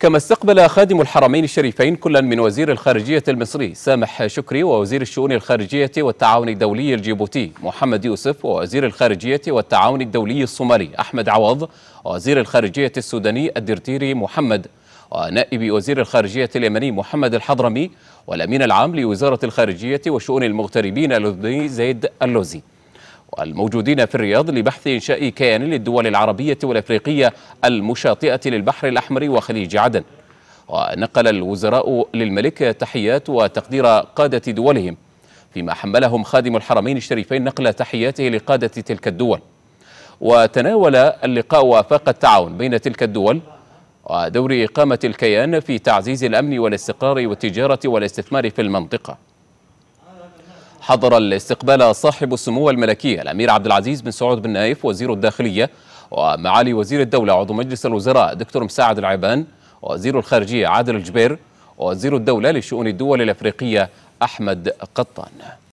كما استقبل خادم الحرمين الشريفين كلا من وزير الخارجية المصري سامح شكري ووزير الشؤون الخارجية والتعاون الدولي الجيبوتي محمد يوسف ووزير الخارجية والتعاون الدولي الصومالي أحمد عوض ووزير الخارجية السوداني الدرتيري محمد ونائب وزير الخارجية اليمني محمد الحضرمي والأمين العام لوزارة الخارجية وشؤون المغتربين الأردني زيد اللوزي والموجودين في الرياض لبحث إنشاء كيان للدول العربية والأفريقية المشاطئة للبحر الأحمر وخليج عدن ونقل الوزراء للملك تحيات وتقدير قادة دولهم فيما حملهم خادم الحرمين الشريفين نقل تحياته لقادة تلك الدول وتناول اللقاء آفاق التعاون بين تلك الدول ودور إقامة الكيان في تعزيز الأمن والاستقرار والتجارة والاستثمار في المنطقة حضر الاستقبال صاحب السمو الملكي الأمير عبد العزيز بن سعود بن نايف وزير الداخلية ومعالي وزير الدولة عضو مجلس الوزراء دكتور مساعد العبان وزير الخارجية عادل الجبير وزير الدولة لشؤون الدول الأفريقية أحمد قطان